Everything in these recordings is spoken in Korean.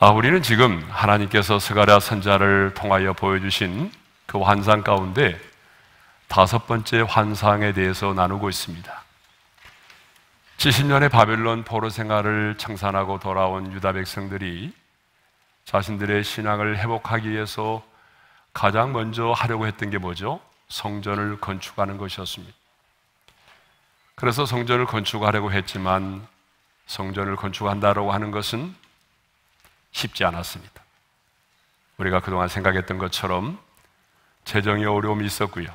아, 우리는 지금 하나님께서 스가랴 선자를 통하여 보여주신 그 환상 가운데 다섯 번째 환상에 대해서 나누고 있습니다. 70년의 바벨론 포로 생활을 청산하고 돌아온 유다 백성들이 자신들의 신앙을 회복하기 위해서 가장 먼저 하려고 했던 게 뭐죠? 성전을 건축하는 것이었습니다. 그래서 성전을 건축하려고 했지만 성전을 건축한다라고 하는 것은 쉽지 않았습니다. 우리가 그동안 생각했던 것처럼 재정의 어려움이 있었고요.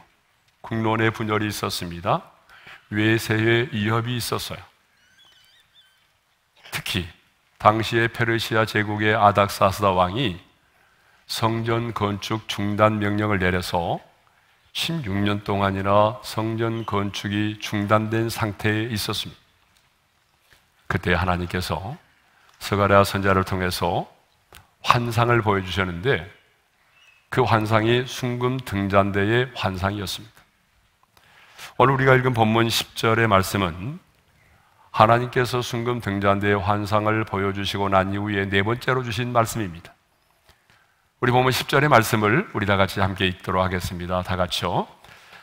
국론의 분열이 있었습니다. 외세의 위협이 있었어요. 특히 당시의 페르시아 제국의 아닥사스다 왕이 성전 건축 중단 명령을 내려서 16년 동안이나 성전 건축이 중단된 상태에 있었습니다. 그때 하나님께서 스가랴 선자를 통해서 환상을 보여주셨는데 그 환상이 순금 등잔대의 환상이었습니다. 오늘 우리가 읽은 본문 10절의 말씀은 하나님께서 순금 등잔대의 환상을 보여주시고 난 이후에 네 번째로 주신 말씀입니다. 우리 보면 10절의 말씀을 우리 다 같이 함께 읽도록 하겠습니다. 다 같이요.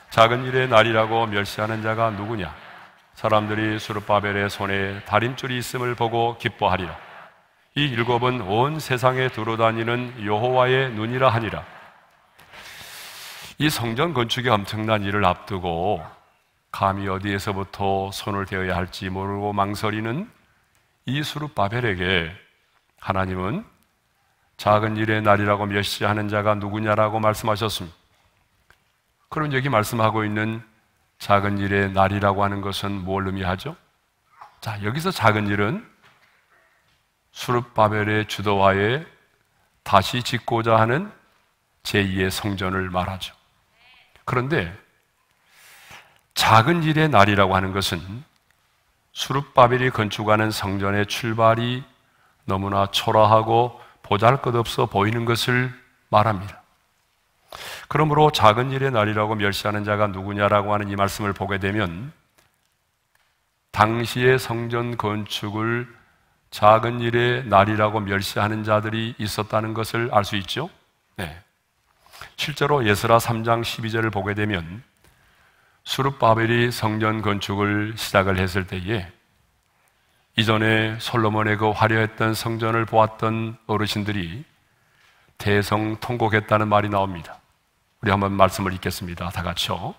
작은 일의 날이라고 멸시하는 자가 누구냐? 사람들이 수르바벨의 손에 다림줄이 있음을 보고 기뻐하리라. 이 일곱은 온 세상에 돌아다니는 여호와의 눈이라 하니라. 이 성전 건축의 엄청난 일을 앞두고 감히 어디에서부터 손을 대어야 할지 모르고 망설이는 이 수르바벨에게 하나님은 작은 일의 날이라고 멸시하는 자가 누구냐라고 말씀하셨습니다. 그럼 여기 말씀하고 있는 작은 일의 날이라고 하는 것은 뭘 의미하죠? 자, 여기서 작은 일은 수르바벨의 주도하에 다시 짓고자 하는 제2의 성전을 말하죠. 그런데 작은 일의 날이라고 하는 것은 수르바벨이 건축하는 성전의 출발이 너무나 초라하고 보잘것없어 보이는 것을 말합니다. 그러므로 작은 일의 날이라고 멸시하는 자가 누구냐라고 하는 이 말씀을 보게 되면 당시의 성전 건축을 작은 일의 날이라고 멸시하는 자들이 있었다는 것을 알 수 있죠? 네. 실제로 예스라 3장 12절을 보게 되면 수르바벨이 성전 건축을 시작을 했을 때에 이전에 솔로몬의 그 화려했던 성전을 보았던 어르신들이 대성 통곡했다는 말이 나옵니다. 우리 한번 말씀을 읽겠습니다. 다 같이요.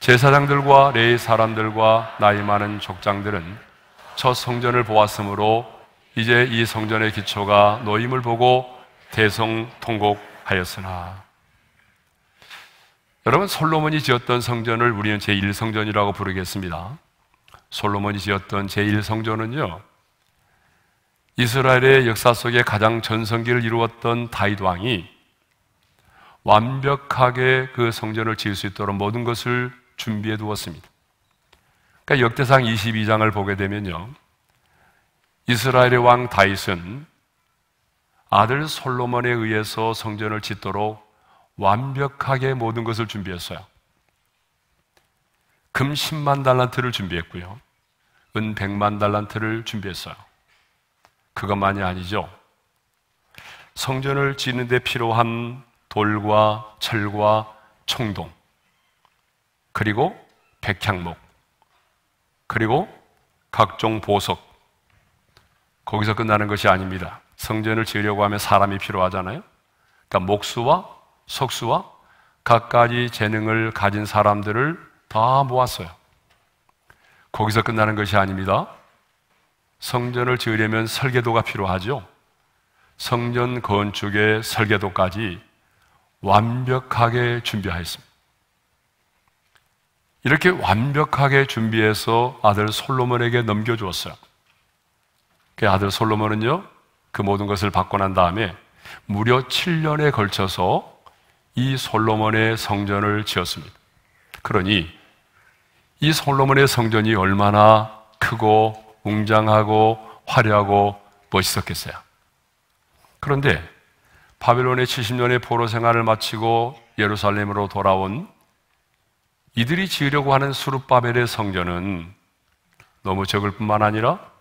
제사장들과 레이 사람들과 나이 많은 족장들은 첫 성전을 보았으므로 이제 이 성전의 기초가 노임을 보고 대성통곡하였으나 여러분 솔로몬이 지었던 성전을 우리는 제1성전이라고 부르겠습니다. 솔로몬이 지었던 제1성전은요. 이스라엘의 역사 속에 가장 전성기를 이루었던 다윗 이 왕이 완벽하게 그 성전을 지을 수 있도록 모든 것을 준비해 두었습니다. 그러니까 역대상 22장을 보게 되면요. 이스라엘의 왕 다윗은 아들 솔로몬에 의해서 성전을 짓도록 완벽하게 모든 것을 준비했어요. 금 10만 달란트를 준비했고요. 은 100만 달란트를 준비했어요. 그것만이 아니죠. 성전을 짓는데 필요한 돌과 철과 총동, 그리고 백향목, 그리고 각종 보석, 거기서 끝나는 것이 아닙니다. 성전을 지으려고 하면 사람이 필요하잖아요. 그러니까 목수와 석수와 각가지 재능을 가진 사람들을 다 모았어요. 거기서 끝나는 것이 아닙니다. 성전을 지으려면 설계도가 필요하죠. 성전 건축의 설계도까지 완벽하게 준비하였습니다. 이렇게 완벽하게 준비해서 아들 솔로몬에게 넘겨주었어요. 그 아들 솔로몬은요, 그 모든 것을 받고 난 다음에 무려 7년에 걸쳐서 이 솔로몬의 성전을 지었습니다. 그러니 이 솔로몬의 성전이 얼마나 크고 웅장하고 화려하고 멋있었겠어요. 그런데 바빌론의 70년의 포로 생활을 마치고 예루살렘으로 돌아온 이들이 지으려고 하는 수르바벨의 성전은 너무 적을 뿐만 아니라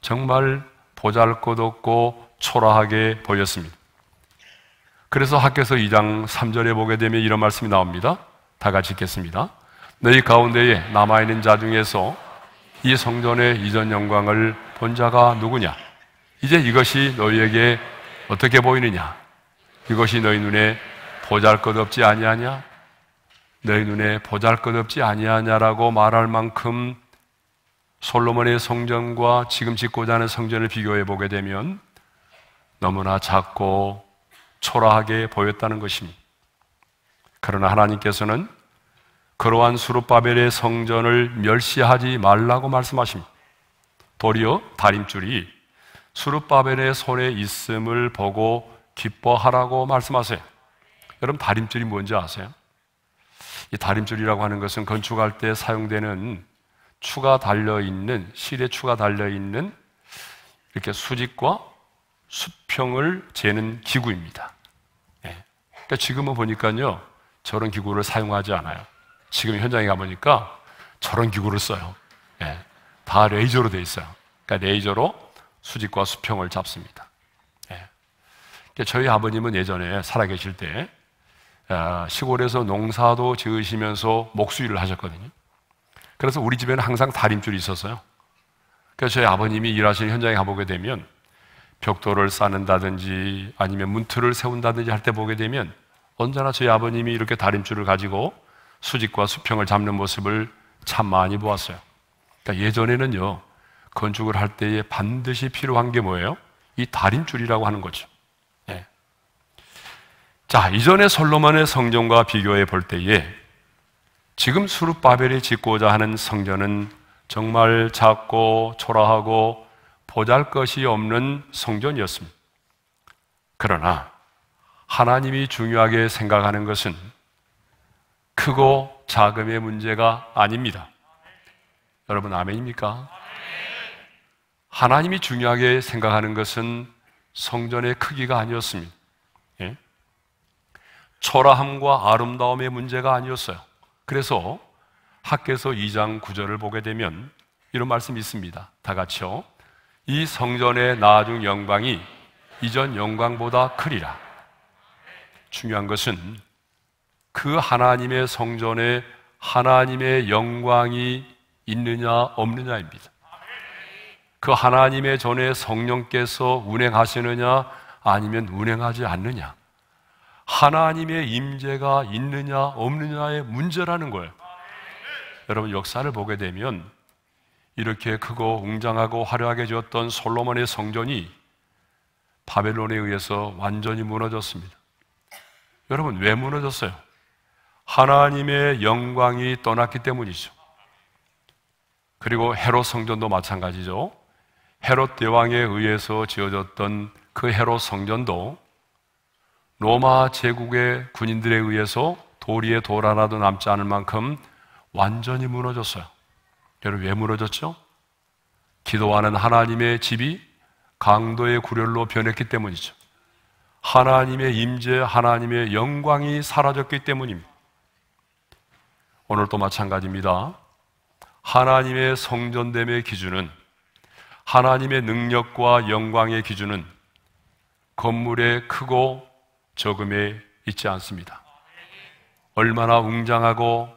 정말 보잘 것 없고 초라하게 보였습니다. 그래서 학교서 2장 3절에 보게 되면 이런 말씀이 나옵니다. 다 같이 읽겠습니다. 너희 가운데에 남아있는 자 중에서 이 성전의 이전 영광을 본 자가 누구냐? 이제 이것이 너희에게 어떻게 보이느냐? 이것이 너희 눈에 보잘것없지 아니하냐? 너희 눈에 보잘것없지 아니하냐라고 말할 만큼 솔로몬의 성전과 지금 짓고자 하는 성전을 비교해 보게 되면 너무나 작고 초라하게 보였다는 것입니다. 그러나 하나님께서는 그러한 수르바벨의 성전을 멸시하지 말라고 말씀하십니다. 도리어 다림줄이 수르바벨의 손에 있음을 보고 기뻐하라고 말씀하세요. 여러분 다림줄이 뭔지 아세요? 이 다림줄이라고 하는 것은 건축할 때 사용되는 추가 달려있는, 실에 추가 달려있는 이렇게 수직과 수평을 재는 기구입니다. 예. 그러니까 지금은 보니까요, 저런 기구를 사용하지 않아요. 지금 현장에 가보니까 저런 기구를 써요. 예. 다 레이저로 돼 있어요. 그러니까 레이저로 수직과 수평을 잡습니다. 예. 그러니까 저희 아버님은 예전에 살아계실 때 아, 시골에서 농사도 지으시면서 목수일을 하셨거든요. 그래서 우리 집에는 항상 다림줄이 있었어요. 그래서 저희 아버님이 일하시는 현장에 가보게 되면 벽돌을 싸는다든지 아니면 문틀을 세운다든지 할 때 보게 되면 언제나 저희 아버님이 이렇게 다림줄을 가지고 수직과 수평을 잡는 모습을 참 많이 보았어요. 그러니까 예전에는요, 건축을 할 때에 반드시 필요한 게 뭐예요? 이 다림줄이라고 하는 거죠. 예. 자, 이전의 솔로몬의 성전과 비교해 볼 때에 지금 수룻바벨이 짓고자 하는 성전은 정말 작고 초라하고 보잘 것이 없는 성전이었습니다. 그러나 하나님이 중요하게 생각하는 것은 크고 작음의 문제가 아닙니다. 여러분 아멘입니까? 하나님이 중요하게 생각하는 것은 성전의 크기가 아니었습니다. 예? 초라함과 아름다움의 문제가 아니었어요. 그래서 학계서 2장 9절을 보게 되면 이런 말씀이 있습니다. 다 같이요. 이 성전의 나중 영광이 이전 영광보다 크리라. 중요한 것은 그 하나님의 성전에 하나님의 영광이 있느냐 없느냐입니다. 그 하나님의 전에 성령께서 운행하시느냐 아니면 운행하지 않느냐. 하나님의 임재가 있느냐 없느냐의 문제라는 거예요. 여러분 역사를 보게 되면 이렇게 크고 웅장하고 화려하게 지었던 솔로몬의 성전이 바벨론에 의해서 완전히 무너졌습니다. 여러분 왜 무너졌어요? 하나님의 영광이 떠났기 때문이죠. 그리고 헤롯 성전도 마찬가지죠. 헤롯 대왕에 의해서 지어졌던 그 헤롯 성전도 로마 제국의 군인들에 의해서 도리에 돌 하나도 남지 않을 만큼 완전히 무너졌어요. 여러분, 왜 무너졌죠? 기도하는 하나님의 집이 강도의 구렬로 변했기 때문이죠. 하나님의 임재, 하나님의 영광이 사라졌기 때문입니다. 오늘도 마찬가지입니다. 하나님의 성전됨의 기준은 하나님의 능력과 영광의 기준은 건물의 크고 적음에 있지 않습니다. 얼마나 웅장하고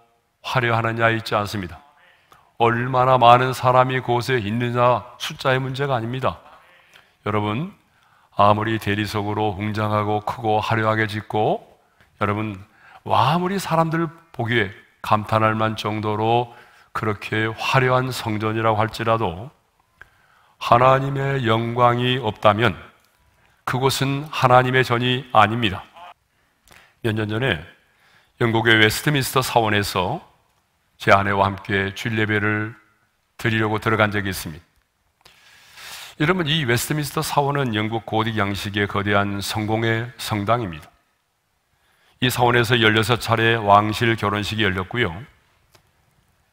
화려하느냐에 있지 않습니다. 얼마나 많은 사람이 곳에 있느냐 숫자의 문제가 아닙니다. 여러분, 아무리 대리석으로 웅장하고 크고 화려하게 짓고 여러분, 아무리 사람들 보기에 감탄할 만 정도로 그렇게 화려한 성전이라고 할지라도 하나님의 영광이 없다면 그곳은 하나님의 전이 아닙니다. 몇 년 전에 영국의 웨스트민스터 사원에서 제 아내와 함께 주일배를 드리려고 들어간 적이 있습니다. 여러분, 이 웨스트민스터 사원은 영국 고딕 양식의 거대한 성공의 성당입니다. 이 사원에서 16차례 왕실 결혼식이 열렸고요.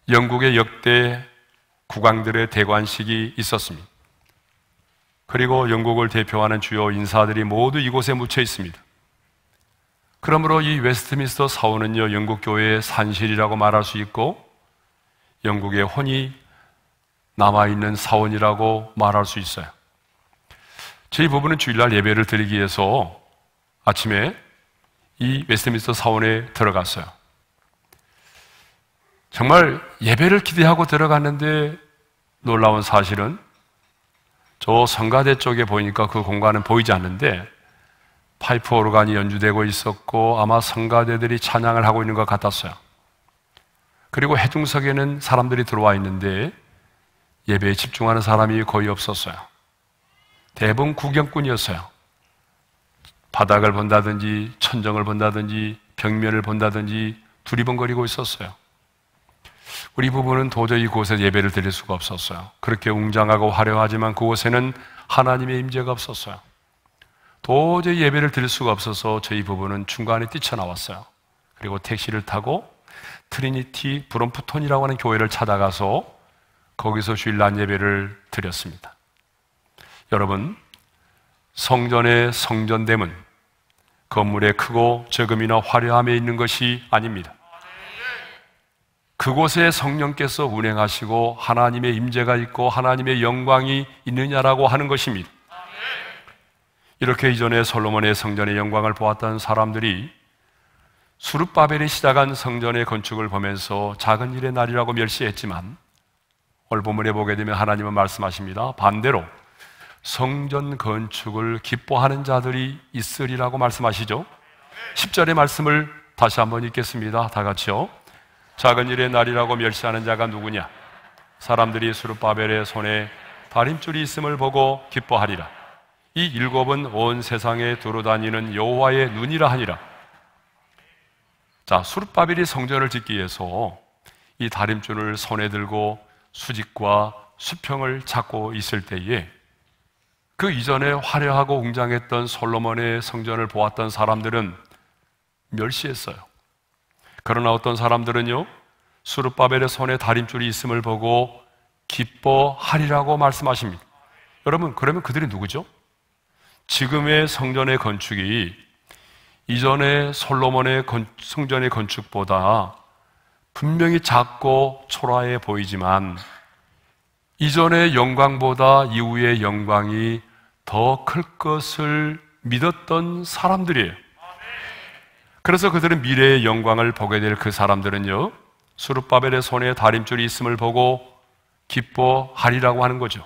영국의 역대 국왕들의 대관식이 있었습니다. 그리고 영국을 대표하는 주요 인사들이 모두 이곳에 묻혀 있습니다. 그러므로 이 웨스트민스터 사원은요, 영국 교회의 산실이라고 말할 수 있고, 영국의 혼이 남아있는 사원이라고 말할 수 있어요. 저희 부부는 주일날 예배를 드리기 위해서 아침에 이 웨스트민스터 사원에 들어갔어요. 정말 예배를 기대하고 들어갔는데 놀라운 사실은 저 성가대 쪽에 보니까 그 공간은 보이지 않는데 파이프 오르간이 연주되고 있었고 아마 성가대들이 찬양을 하고 있는 것 같았어요. 그리고 해중석에는 사람들이 들어와 있는데 예배에 집중하는 사람이 거의 없었어요. 대부분 구경꾼이었어요. 바닥을 본다든지 천정을 본다든지 벽면을 본다든지 두리번거리고 있었어요. 우리 부부는 도저히 그곳에 예배를 드릴 수가 없었어요. 그렇게 웅장하고 화려하지만 그곳에는 하나님의 임재가 없었어요. 도저히 예배를 드릴 수가 없어서 저희 부부는 중간에 뛰쳐나왔어요. 그리고 택시를 타고 트리니티 브롬프톤이라고 하는 교회를 찾아가서 거기서 주일날 예배를 드렸습니다. 여러분, 성전의 성전됨은 건물의 크고 저금이나 화려함에 있는 것이 아닙니다. 그곳에 성령께서 운행하시고 하나님의 임재가 있고 하나님의 영광이 있느냐라고 하는 것입니다. 이렇게 이전에 솔로몬의 성전의 영광을 보았던 사람들이 수르바벨이 시작한 성전의 건축을 보면서 작은 일의 날이라고 멸시했지만 오늘 문에 보게 되면 하나님은 말씀하십니다. 반대로 성전 건축을 기뻐하는 자들이 있으리라고 말씀하시죠. 10절의 말씀을 다시 한번 읽겠습니다. 다 같이요. 작은 일의 날이라고 멸시하는 자가 누구냐? 사람들이 수르바벨의 손에 다림줄이 있음을 보고 기뻐하리라. 이 일곱은 온 세상에 두루다니는 여호와의 눈이라 하니라. 자, 수르바벨이 성전을 짓기 위해서 이 다림줄을 손에 들고 수직과 수평을 찾고 있을 때에 그 이전에 화려하고 웅장했던 솔로몬의 성전을 보았던 사람들은 멸시했어요. 그러나 어떤 사람들은요, 수르바벨의 손에 다림줄이 있음을 보고 기뻐하리라고 말씀하십니다. 여러분, 그러면 그들이 누구죠? 지금의 성전의 건축이 이전의 솔로몬의 성전의 건축보다 분명히 작고 초라해 보이지만 이전의 영광보다 이후의 영광이 더 클 것을 믿었던 사람들이에요. 그래서 그들은 미래의 영광을 보게 될 그 사람들은요, 수르바벨의 손에 다림줄이 있음을 보고 기뻐하리라고 하는 거죠.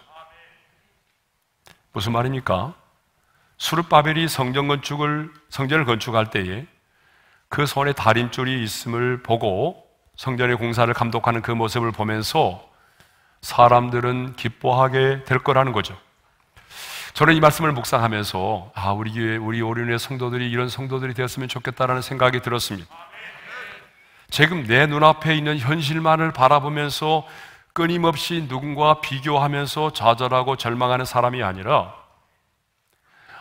무슨 말입니까? 수르바벨이 성전 건축을 성전을 건축할 때에 그 손에 다림줄이 있음을 보고 성전의 공사를 감독하는 그 모습을 보면서 사람들은 기뻐하게 될 거라는 거죠. 저는 이 말씀을 묵상하면서 아 우리 교회 우리 오륜의 성도들이 이런 성도들이 되었으면 좋겠다라는 생각이 들었습니다. 지금 내 눈앞에 있는 현실만을 바라보면서 끊임없이 누군가와 비교하면서 좌절하고 절망하는 사람이 아니라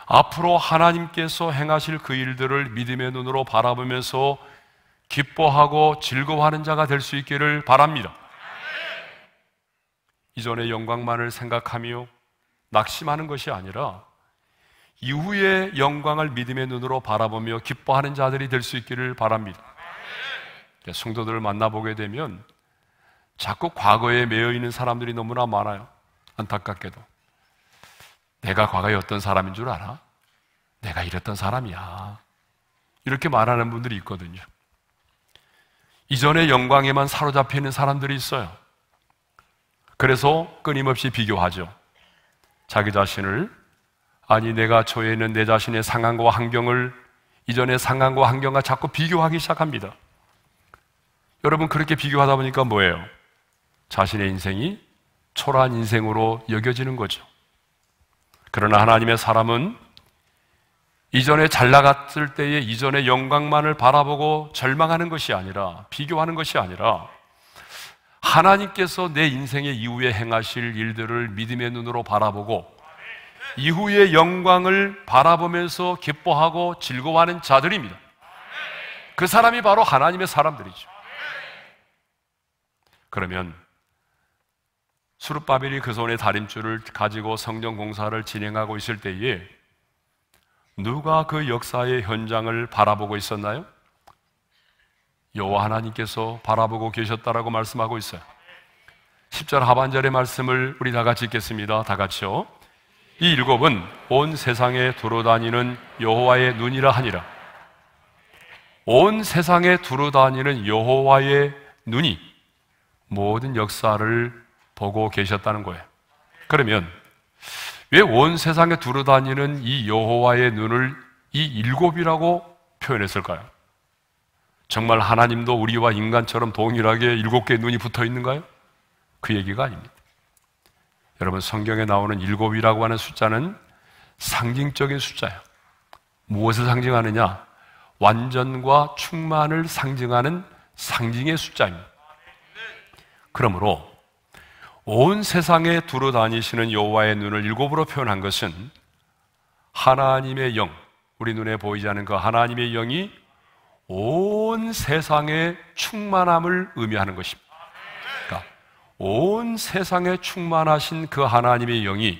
앞으로 하나님께서 행하실 그 일들을 믿음의 눈으로 바라보면서 기뻐하고 즐거워하는 자가 될 수 있기를 바랍니다. 이전의 영광만을 생각하며 낙심하는 것이 아니라 이후의 영광을 믿음의 눈으로 바라보며 기뻐하는 자들이 될 수 있기를 바랍니다. 그러니까 성도들을 만나보게 되면 자꾸 과거에 매여 있는 사람들이 너무나 많아요. 안타깝게도. 내가 과거에 어떤 사람인 줄 알아? 내가 이랬던 사람이야. 이렇게 말하는 분들이 있거든요. 이전의 영광에만 사로잡혀 있는 사람들이 있어요. 그래서 끊임없이 비교하죠. 자기 자신을 아니 내가 처해 있는 내 자신의 상황과 환경을 이전의 상황과 환경과 자꾸 비교하기 시작합니다. 여러분 그렇게 비교하다 보니까 뭐예요? 자신의 인생이 초라한 인생으로 여겨지는 거죠. 그러나 하나님의 사람은 이전에 잘 나갔을 때의 이전의 영광만을 바라보고 절망하는 것이 아니라 비교하는 것이 아니라 하나님께서 내 인생의 이후에 행하실 일들을 믿음의 눈으로 바라보고 이후의 영광을 바라보면서 기뻐하고 즐거워하는 자들입니다. 그 사람이 바로 하나님의 사람들이죠. 그러면 수르바벨이 그 손에 다림줄을 가지고 성전 공사를 진행하고 있을 때에 누가 그 역사의 현장을 바라보고 있었나요? 여호와 하나님께서 바라보고 계셨다라고 말씀하고 있어요. 10절 하반절의 말씀을 우리 다 같이 읽겠습니다. 다 같이요. 이 일곱은 온 세상에 두루다니는 여호와의 눈이라 하니라. 온 세상에 두루다니는 여호와의 눈이 모든 역사를 보고 계셨다는 거예요. 그러면 왜 온 세상에 두루다니는 이 여호와의 눈을 이 일곱이라고 표현했을까요? 정말 하나님도 우리와 인간처럼 동일하게 일곱 개의 눈이 붙어 있는가요? 그 얘기가 아닙니다. 여러분, 성경에 나오는 일곱이라고 하는 숫자는 상징적인 숫자예요. 무엇을 상징하느냐? 완전과 충만을 상징하는 상징의 숫자입니다. 그러므로 온 세상에 두루 다니시는 여호와의 눈을 일곱으로 표현한 것은 하나님의 영, 우리 눈에 보이지 않은 그 하나님의 영이 온 세상의 충만함을 의미하는 것입니다. 그러니까 온 세상에 충만하신 그 하나님의 영이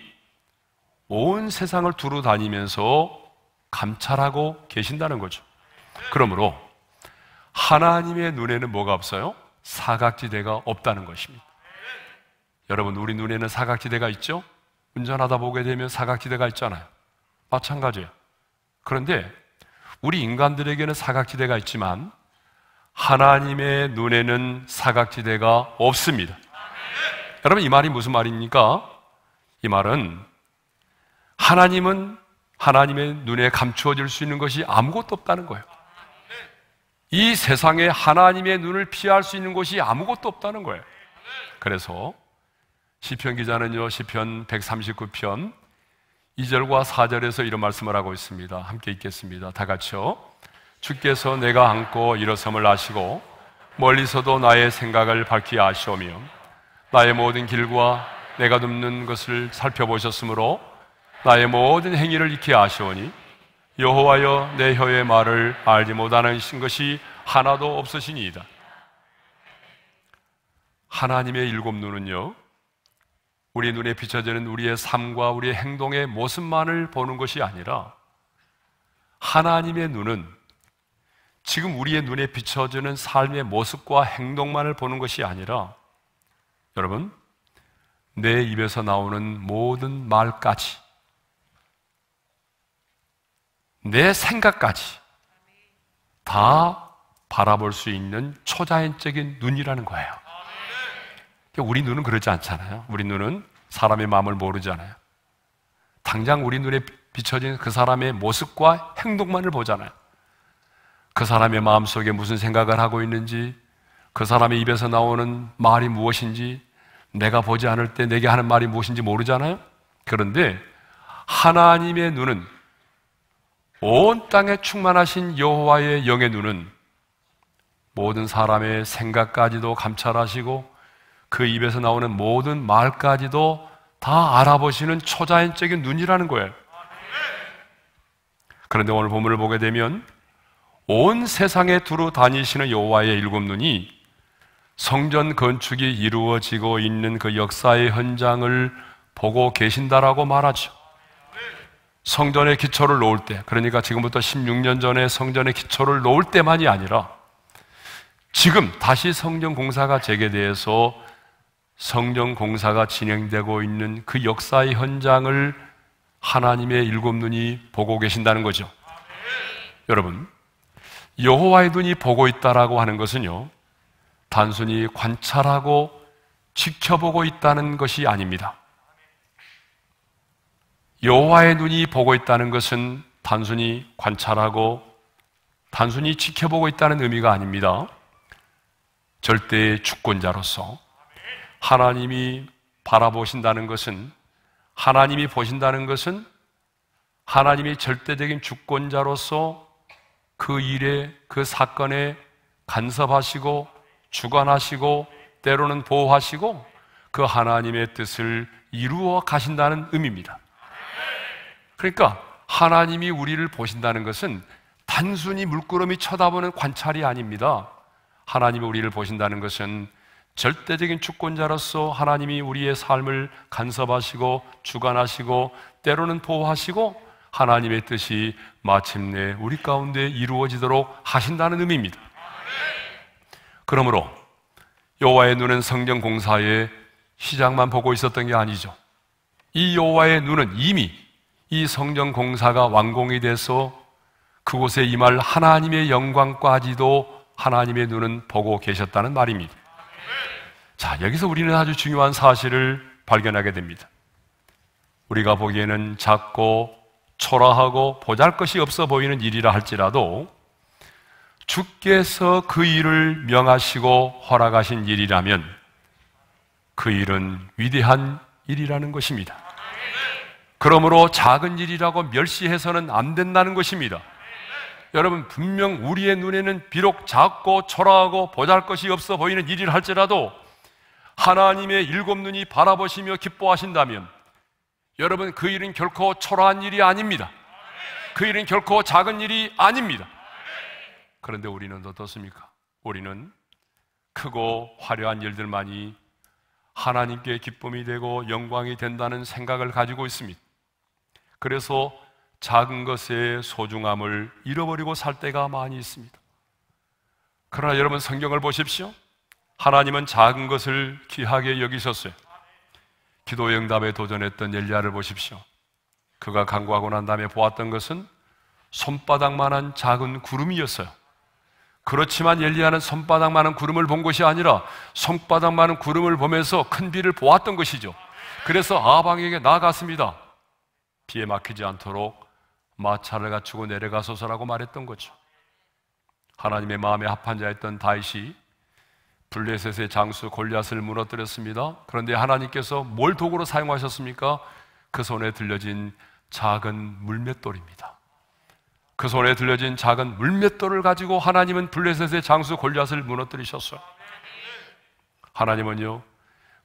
온 세상을 두루 다니면서 감찰하고 계신다는 거죠. 그러므로 하나님의 눈에는 뭐가 없어요? 사각지대가 없다는 것입니다. 여러분, 우리 눈에는 사각지대가 있죠? 운전하다 보게 되면 사각지대가 있잖아요. 마찬가지예요. 그런데 우리 인간들에게는 사각지대가 있지만 하나님의 눈에는 사각지대가 없습니다. 여러분 이 말이 무슨 말입니까? 이 말은 하나님은 하나님의 눈에 감추어질 수 있는 것이 아무것도 없다는 거예요. 이 세상에 하나님의 눈을 피할 수 있는 곳이 아무것도 없다는 거예요. 그래서 시편 기자는요 시편 139편 2절과 4절에서 이런 말씀을 하고 있습니다. 함께 읽겠습니다. 다 같이요. 주께서 내가 안고 일어섬을 아시고 멀리서도 나의 생각을 밝히 아시오며 나의 모든 길과 내가 눕는 것을 살펴보셨으므로 나의 모든 행위를 익히 아시오니 여호와여 내 혀의 말을 알지 못하는 것이 하나도 없으시니이다. 하나님의 일곱 눈은요 우리 눈에 비춰지는 우리의 삶과 우리의 행동의 모습만을 보는 것이 아니라 하나님의 눈은 지금 우리의 눈에 비춰지는 삶의 모습과 행동만을 보는 것이 아니라 여러분, 내 입에서 나오는 모든 말까지 내 생각까지 다 바라볼 수 있는 초자연적인 눈이라는 거예요. 그러니까 우리 눈은 그러지 않잖아요. 우리 눈은 사람의 마음을 모르잖아요. 당장 우리 눈에 비춰진 그 사람의 모습과 행동만을 보잖아요. 그 사람의 마음 속에 무슨 생각을 하고 있는지, 그 사람의 입에서 나오는 말이 무엇인지, 내가 보지 않을 때 내게 하는 말이 무엇인지 모르잖아요. 그런데 하나님의 눈은 온 땅에 충만하신 여호와의 영의 눈은 모든 사람의 생각까지도 감찰하시고 그 입에서 나오는 모든 말까지도 다 알아보시는 초자연적인 눈이라는 거예요. 그런데 오늘 본문을 보게 되면 온 세상에 두루 다니시는 여호와의 일곱 눈이 성전 건축이 이루어지고 있는 그 역사의 현장을 보고 계신다라고 말하죠. 성전의 기초를 놓을 때, 그러니까 지금부터 16년 전에 성전의 기초를 놓을 때만이 아니라 지금 다시 성전 공사가 재개돼서 성령 공사가 진행되고 있는 그 역사의 현장을 하나님의 일곱 눈이 보고 계신다는 거죠. 여러분, 여호와의 눈이 보고 있다라고 하는 것은요. 단순히 관찰하고 지켜보고 있다는 것이 아닙니다. 여호와의 눈이 보고 있다는 것은 단순히 관찰하고 단순히 지켜보고 있다는 의미가 아닙니다. 절대의 주권자로서 하나님이 바라보신다는 것은 하나님이 보신다는 것은 하나님이 절대적인 주권자로서 그 일에 그 사건에 간섭하시고 주관하시고 때로는 보호하시고 그 하나님의 뜻을 이루어 가신다는 의미입니다. 그러니까 하나님이 우리를 보신다는 것은 단순히 물끄러미 쳐다보는 관찰이 아닙니다. 하나님이 우리를 보신다는 것은 절대적인 주권자로서 하나님이 우리의 삶을 간섭하시고 주관하시고 때로는 보호하시고 하나님의 뜻이 마침내 우리 가운데 이루어지도록 하신다는 의미입니다. 그러므로 여호와의 눈은 성경 공사의 시작만 보고 있었던 게 아니죠. 이 여호와의 눈은 이미 이 성전 공사가 완공이 돼서 그곳에 임할 하나님의 영광까지도 하나님의 눈은 보고 계셨다는 말입니다. 자, 여기서 우리는 아주 중요한 사실을 발견하게 됩니다. 우리가 보기에는 작고 초라하고 보잘 것이 없어 보이는 일이라 할지라도 주께서 그 일을 명하시고 허락하신 일이라면 그 일은 위대한 일이라는 것입니다. 그러므로 작은 일이라고 멸시해서는 안 된다는 것입니다. 여러분, 분명 우리의 눈에는 비록 작고 초라하고 보잘 것이 없어 보이는 일이라 할지라도 하나님의 일곱 눈이 바라보시며 기뻐하신다면 여러분 그 일은 결코 초라한 일이 아닙니다. 그 일은 결코 작은 일이 아닙니다. 그런데 우리는 어떻습니까? 우리는 크고 화려한 일들만이 하나님께 기쁨이 되고 영광이 된다는 생각을 가지고 있습니다. 그래서 작은 것의 소중함을 잃어버리고 살 때가 많이 있습니다. 그러나 여러분 성경을 보십시오. 하나님은 작은 것을 귀하게 여기셨어요. 기도의 응답에 도전했던 엘리야를 보십시오. 그가 강구하고 난 다음에 보았던 것은 손바닥만한 작은 구름이었어요. 그렇지만 엘리야는 손바닥만한 구름을 본 것이 아니라 손바닥만한 구름을 보면서 큰 비를 보았던 것이죠. 그래서 아방에게 나갔습니다 비에 막히지 않도록 마차를 갖추고 내려가소서라고 말했던 거죠. 하나님의 마음에 합한 자였던 다윗이 블레셋의 장수 골리앗을 무너뜨렸습니다. 그런데 하나님께서 뭘 도구로 사용하셨습니까? 그 손에 들려진 작은 물맷돌입니다. 그 손에 들려진 작은 물맷돌을 가지고 하나님은 블레셋의 장수 골리앗을 무너뜨리셨어요. 하나님은요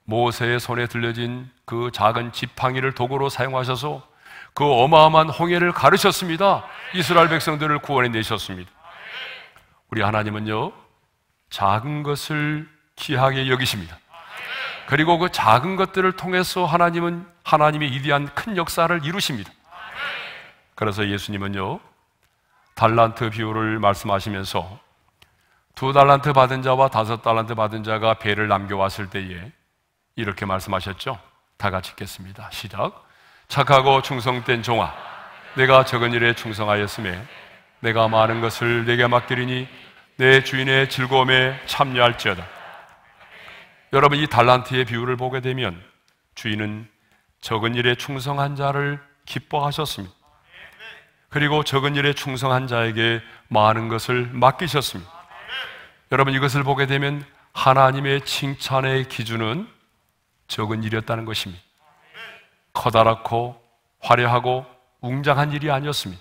모세의 손에 들려진 그 작은 지팡이를 도구로 사용하셔서 그 어마어마한 홍해를 가르셨습니다. 이스라엘 백성들을 구원해 내셨습니다. 우리 하나님은요 작은 것을 귀하게 여기십니다. 그리고 그 작은 것들을 통해서 하나님은 하나님의 위대한 큰 역사를 이루십니다. 그래서 예수님은요, 달란트 비유를 말씀하시면서 두 달란트 받은 자와 다섯 달란트 받은 자가 배를 남겨왔을 때에 이렇게 말씀하셨죠. 다 같이 읽겠습니다. 시작. 착하고 충성된 종아, 내가 적은 일에 충성하였음에 내가 많은 것을 내게 맡기리니 내 주인의 즐거움에 참여할지어다. 여러분 이 달란트의 비유를 보게 되면 주인은 적은 일에 충성한 자를 기뻐하셨습니다. 그리고 적은 일에 충성한 자에게 많은 것을 맡기셨습니다. 여러분 이것을 보게 되면 하나님의 칭찬의 기준은 적은 일이었다는 것입니다. 커다랗고 화려하고 웅장한 일이 아니었습니다.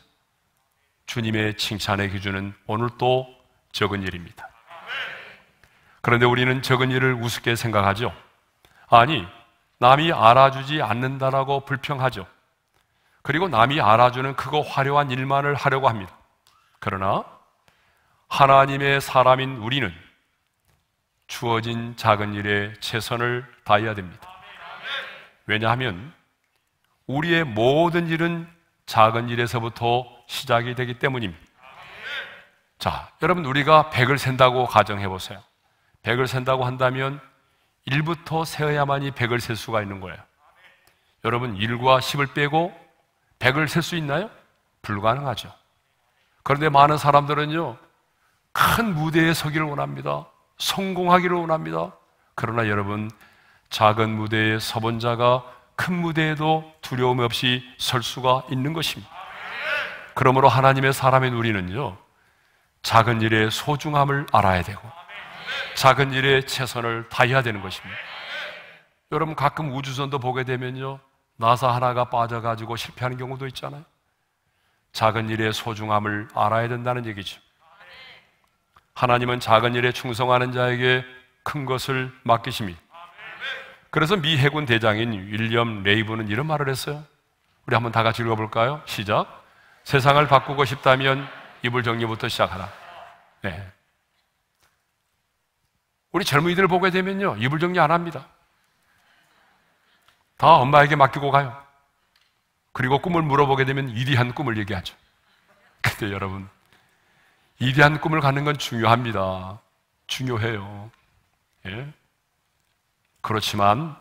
주님의 칭찬의 기준은 오늘 또 적은 일입니다. 그런데 우리는 적은 일을 우습게 생각하죠. 아니, 남이 알아주지 않는다라고 불평하죠. 그리고 남이 알아주는 크고 화려한 일만을 하려고 합니다. 그러나 하나님의 사람인 우리는 주어진 작은 일에 최선을 다해야 됩니다. 왜냐하면 우리의 모든 일은 작은 일에서부터 시작이 되기 때문입니다. 자, 여러분 우리가 100을 센다고 가정해 보세요. 100을 센다고 한다면 1부터 세어야만이 100을 셀 수가 있는 거예요. 여러분 1과 10을 빼고 100을 셀 수 있나요? 불가능하죠. 그런데 많은 사람들은요. 큰 무대에 서기를 원합니다. 성공하기를 원합니다. 그러나 여러분 작은 무대에 서본 자가 큰 무대에도 두려움 없이 설 수가 있는 것입니다. 그러므로 하나님의 사람인 우리는요. 작은 일의 소중함을 알아야 되고 작은 일의 최선을 다해야 되는 것입니다. 여러분 가끔 우주선도 보게 되면요. 나사 하나가 빠져가지고 실패하는 경우도 있잖아요. 작은 일의 소중함을 알아야 된다는 얘기죠. 하나님은 작은 일에 충성하는 자에게 큰 것을 맡기십니다. 그래서 미 해군 대장인 윌리엄 레이브는 이런 말을 했어요. 우리 한번 다 같이 읽어볼까요? 시작. 세상을 바꾸고 싶다면 이불 정리부터 시작하라. 네. 우리 젊은이들 을 보게 되면요, 이불 정리 안 합니다. 다 엄마에게 맡기고 가요. 그리고 꿈을 물어보게 되면 이리한 꿈을 얘기하죠. 근데 여러분, 이리한 꿈을 가는 건 중요합니다. 중요해요. 예? 그렇지만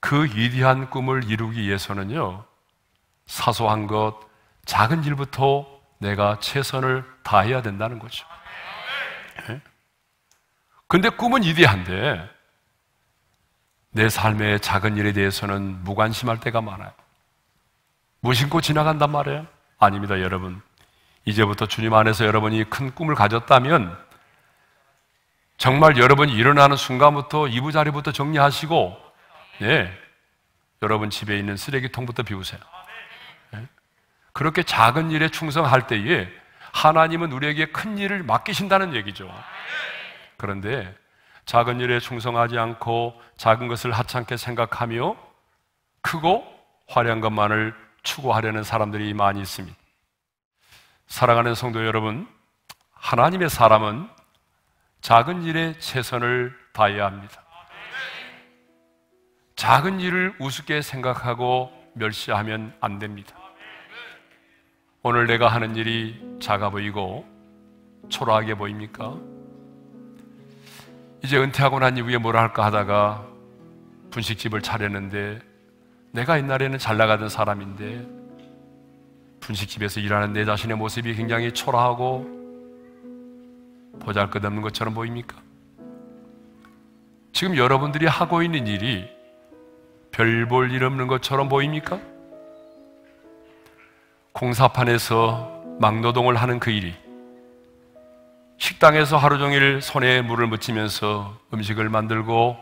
그 이리한 꿈을 이루기 위해서는요, 사소한 것, 작은 일부터 내가 최선을 다해야 된다는 거죠. 네? 근데 꿈은 위대한데 내 삶의 작은 일에 대해서는 무관심할 때가 많아요. 무심코 지나간단 말이에요. 아닙니다, 여러분. 이제부터 주님 안에서 여러분이 큰 꿈을 가졌다면 정말 여러분이 일어나는 순간부터 이부자리부터 정리하시고 예. 여러분 집에 있는 쓰레기통부터 비우세요. 그렇게 작은 일에 충성할 때에 하나님은 우리에게 큰 일을 맡기신다는 얘기죠. 그런데 작은 일에 충성하지 않고 작은 것을 하찮게 생각하며 크고 화려한 것만을 추구하려는 사람들이 많이 있습니다. 사랑하는 성도 여러분, 하나님의 사람은 작은 일에 최선을 다해야 합니다. 작은 일을 우습게 생각하고 멸시하면 안 됩니다. 오늘 내가 하는 일이 작아 보이고 초라하게 보입니까? 이제 은퇴하고 난 이후에 뭐 할까 하다가 분식집을 차렸는데 내가 옛날에는 잘 나가던 사람인데 분식집에서 일하는 내 자신의 모습이 굉장히 초라하고 보잘것없는 것처럼 보입니까? 지금 여러분들이 하고 있는 일이 별볼 일 없는 것처럼 보입니까? 공사판에서 막노동을 하는 그 일이 식당에서 하루 종일 손에 물을 묻히면서 음식을 만들고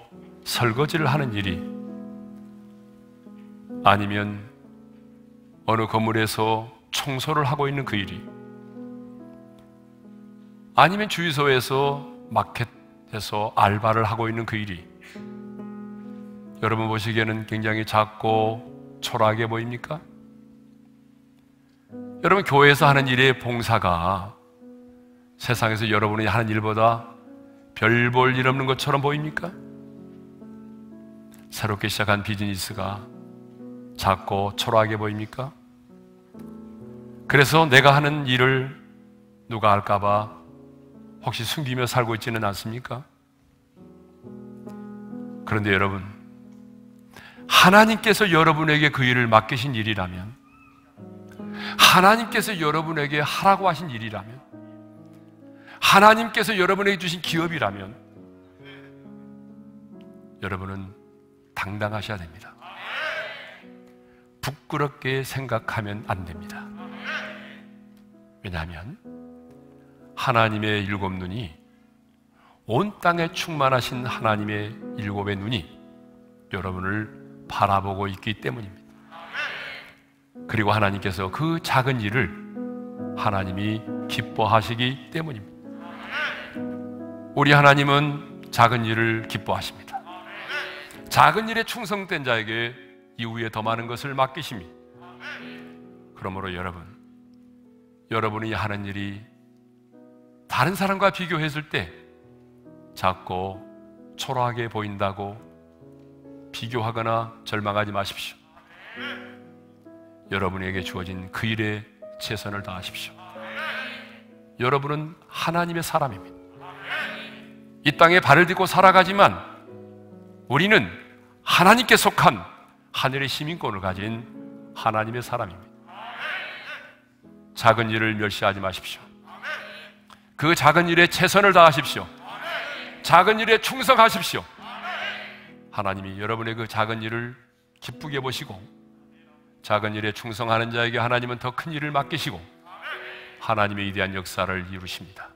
설거지를 하는 일이 아니면 어느 건물에서 청소를 하고 있는 그 일이 아니면 주유소에서 마켓에서 알바를 하고 있는 그 일이 여러분 보시기에는 굉장히 작고 초라하게 보입니까? 여러분 교회에서 하는 일의 봉사가 세상에서 여러분이 하는 일보다 별 볼 일 없는 것처럼 보입니까? 새롭게 시작한 비즈니스가 작고 초라하게 보입니까? 그래서 내가 하는 일을 누가 알까봐 혹시 숨기며 살고 있지는 않습니까? 그런데 여러분, 하나님께서 여러분에게 그 일을 맡기신 일이라면 하나님께서 여러분에게 하라고 하신 일이라면, 하나님께서 여러분에게 주신 기업이라면, 여러분은 당당하셔야 됩니다. 부끄럽게 생각하면 안 됩니다. 왜냐하면 하나님의 일곱 눈이 온 땅에 충만하신 하나님의 일곱의 눈이 여러분을 바라보고 있기 때문입니다. 그리고 하나님께서 그 작은 일을 하나님이 기뻐하시기 때문입니다. 우리 하나님은 작은 일을 기뻐하십니다. 작은 일에 충성된 자에게 이후에 더 많은 것을 맡기십니 그러므로 여러분, 여러분이 하는 일이 다른 사람과 비교했을 때 작고 초라하게 보인다고 비교하거나 절망하지 마십시오. 여러분에게 주어진 그 일에 최선을 다하십시오. 여러분은 하나님의 사람입니다. 이 땅에 발을 딛고 살아가지만 우리는 하나님께 속한 하늘의 시민권을 가진 하나님의 사람입니다. 작은 일을 멸시하지 마십시오. 그 작은 일에 최선을 다하십시오. 작은 일에 충성하십시오. 하나님이 여러분의 그 작은 일을 기쁘게 보시고 작은 일에 충성하는 자에게 하나님은 더 큰 일을 맡기시고 하나님의 위대한 역사를 이루십니다.